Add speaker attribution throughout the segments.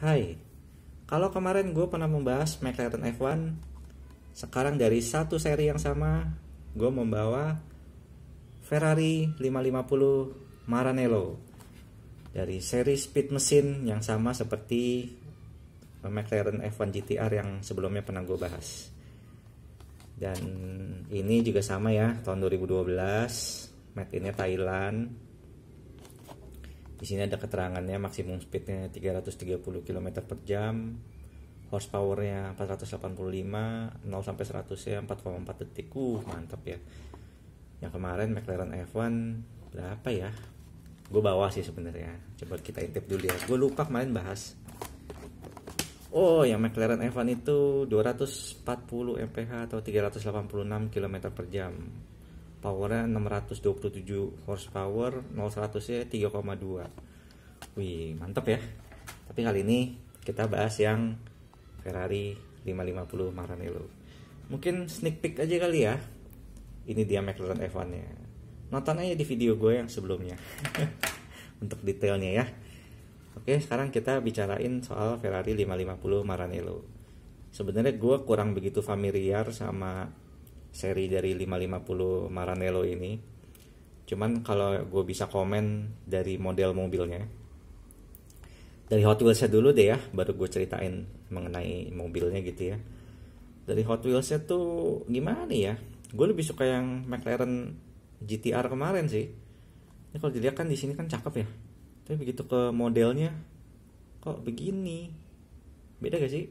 Speaker 1: Hai, kalau kemarin gue pernah membahas McLaren F1, sekarang dari satu seri yang sama, gue membawa Ferrari 550 Maranello dari seri speed mesin yang sama seperti McLaren F1 GTR yang sebelumnya pernah gue bahas. Dan ini juga sama ya, tahun 2012, made in Thailand, di sini ada keterangannya maksimum speednya 330 km per jam, horsepowernya 485, 0 sampai 100 ya 4,4 detik. Uh, mantap ya. Yang kemarin McLaren F1 berapa ya? Gue bawa sih sebenarnya. Coba kita intip dulu ya. Gue lupa kemarin bahas. Oh, yang McLaren F1 itu 240 mph atau 386 km per jam powernya 627 horsepower 0100 nya 3,2 wih mantep ya tapi kali ini kita bahas yang Ferrari 550 Maranello mungkin sneak peek aja kali ya ini dia McLaren F1 nya nonton aja di video gue yang sebelumnya untuk detailnya ya oke sekarang kita bicarain soal Ferrari 550 Maranello sebenarnya gue kurang begitu familiar sama seri dari 550 Maranello ini cuman kalau gue bisa komen dari model mobilnya dari Hot Wheelsnya dulu deh ya baru gue ceritain mengenai mobilnya gitu ya dari Hot Wheels Wheelsnya tuh gimana ya gue lebih suka yang McLaren GTR kemarin sih ini kalau dilihat kan di sini kan cakep ya tapi begitu ke modelnya kok begini beda gak sih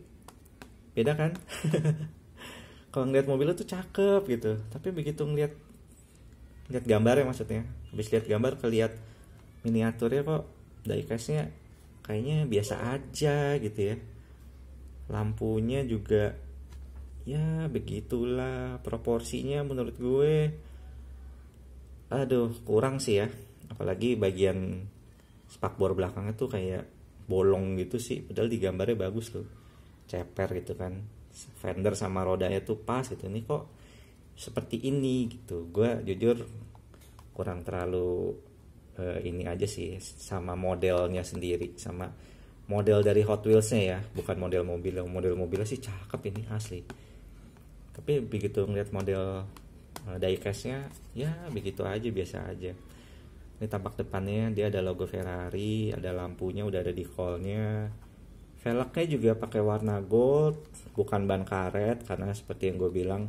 Speaker 1: beda kan kalau ngeliat mobilnya tuh cakep gitu tapi begitu ngeliat lihat gambarnya maksudnya habis lihat gambar keliat miniaturnya kok dari case kayaknya biasa aja gitu ya lampunya juga ya begitulah proporsinya menurut gue aduh kurang sih ya apalagi bagian spakbor belakangnya tuh kayak bolong gitu sih padahal di gambarnya bagus loh ceper gitu kan fender sama rodanya tuh pas gitu nih kok seperti ini gitu gue jujur kurang terlalu uh, ini aja sih sama modelnya sendiri sama model dari Hot Wheelsnya ya bukan model mobil yang model mobilnya sih cakep ini asli tapi begitu ngeliat model uh, diecastnya ya begitu aja biasa aja ini tampak depannya dia ada logo Ferrari ada lampunya udah ada di nya velgnya juga pakai warna gold bukan ban karet karena seperti yang gue bilang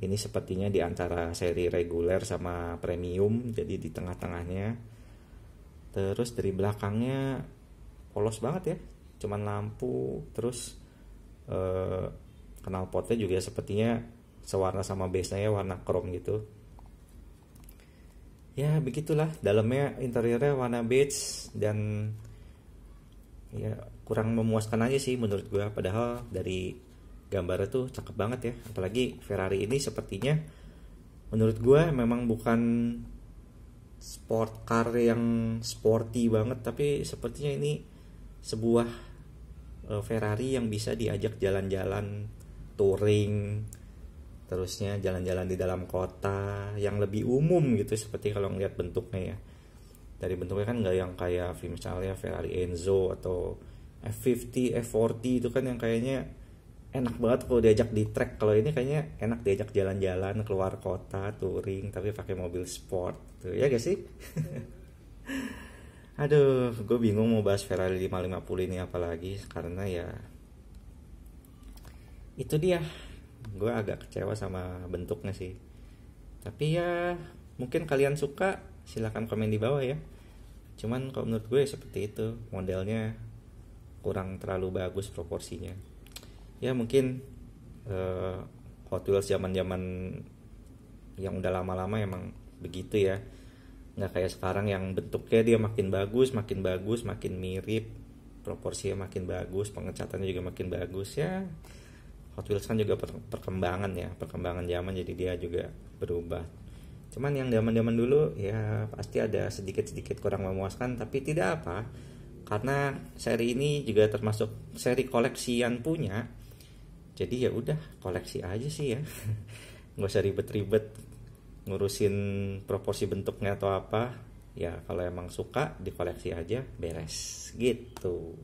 Speaker 1: ini sepertinya di antara seri reguler sama premium jadi di tengah-tengahnya terus dari belakangnya polos banget ya cuman lampu terus eh, knalpotnya juga sepertinya sewarna sama base nya ya, warna chrome gitu ya begitulah dalamnya interiornya warna beige dan ya kurang memuaskan aja sih menurut gue padahal dari gambarnya tuh cakep banget ya apalagi Ferrari ini sepertinya menurut gue memang bukan sport car yang sporty banget tapi sepertinya ini sebuah e, Ferrari yang bisa diajak jalan-jalan touring terusnya jalan-jalan di dalam kota yang lebih umum gitu seperti kalau ngeliat bentuknya ya dari bentuknya kan nggak yang kayak misalnya Ferrari Enzo atau F50, F40 itu kan yang kayaknya enak banget kalau diajak di track kalau ini kayaknya enak diajak jalan-jalan keluar kota touring tapi pakai mobil sport tuh gitu. ya gak sih aduh gue bingung mau bahas Ferrari 550 ini apalagi karena ya itu dia gue agak kecewa sama bentuknya sih tapi ya mungkin kalian suka silahkan komen di bawah ya cuman kalau menurut gue seperti itu modelnya kurang terlalu bagus proporsinya ya mungkin uh, Hot Wheels zaman zaman yang udah lama-lama emang begitu ya nggak kayak sekarang yang bentuknya dia makin bagus makin bagus makin mirip proporsinya makin bagus pengecatannya juga makin bagus ya Hot Wheels kan juga perkembangan ya perkembangan zaman jadi dia juga berubah cuman yang zaman-zaman dulu ya pasti ada sedikit-sedikit kurang memuaskan tapi tidak apa karena seri ini juga termasuk seri koleksi yang punya jadi ya udah koleksi aja sih ya nggak usah ribet-ribet ngurusin proporsi bentuknya atau apa ya kalau emang suka dikoleksi aja beres gitu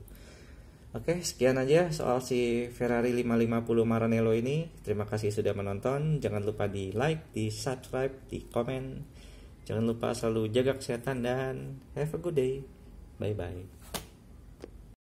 Speaker 1: Oke, sekian aja soal si Ferrari 550 Maranello ini. Terima kasih sudah menonton. Jangan lupa di like, di subscribe, di komen. Jangan lupa selalu jaga kesehatan dan have a good day. Bye-bye.